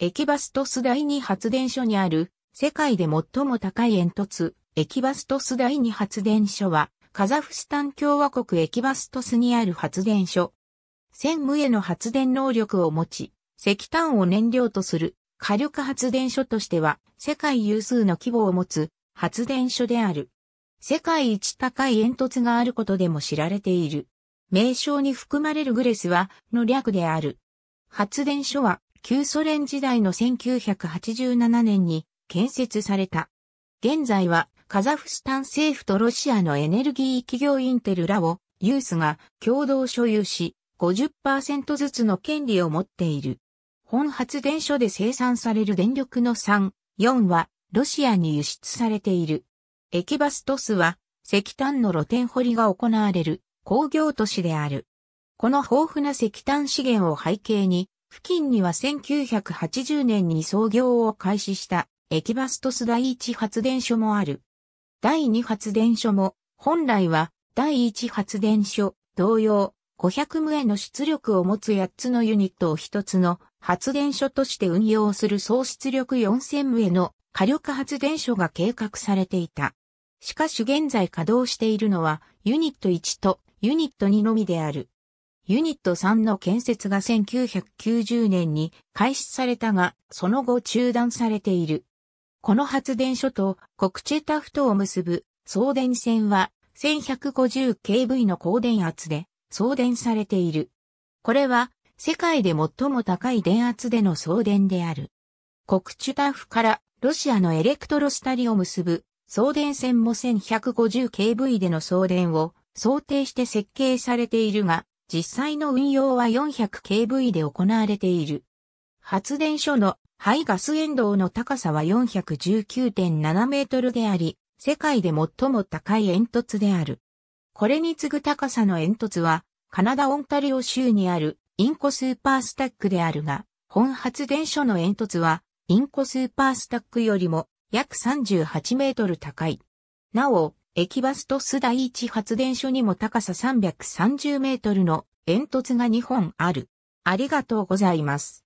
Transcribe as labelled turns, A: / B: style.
A: 駅バストス第2発電所にある、世界で最も高い煙突、駅バストス第2発電所は、カザフスタン共和国駅バストスにある発電所。専務への発電能力を持ち、石炭を燃料とする火力発電所としては世界有数の規模を持つ発電所である。世界一高い煙突があることでも知られている。名称に含まれるグレスはの略である。発電所は旧ソ連時代の1987年に建設された。現在はカザフスタン政府とロシアのエネルギー企業インテルラをユースが共同所有し50%ずつの権利を持っている。本発電所で生産される電力の3、4はロシアに輸出されている。エキバストスは石炭の露天掘りが行われる工業都市である。この豊富な石炭資源を背景に付近には1980年に操業を開始したエキバストス第一発電所もある。第二発電所も本来は第一発電所同様500無への出力を持つ8つのユニットを1つの発電所として運用する総出力4000無への火力発電所が計画されていた。しかし現在稼働しているのはユニット1とユニット2のみである。ユニット3の建設が1990年に開始されたが、その後中断されている。この発電所とコクチェタフトを結ぶ送電線は 1150kV の高電圧で送電されている。これは世界で最も高い電圧での送電である。コクチュタフからロシアのエレクトロスタリを結ぶ送電線も 1150kV での送電を想定して設計されているが、実際の運用は 400kV で行われている。発電所の排ガス沿道の高さは419.7メートルであり、世界で最も高い煙突である。これに次ぐ高さの煙突は、カナダ・オンタリオ州にあるインコスーパースタックであるが、本発電所の煙突は、インコスーパースタックよりも約38メートル高い。なお、駅バストス第一発電所にも高さ330メートルの煙突が2本ある。ありがとうございます。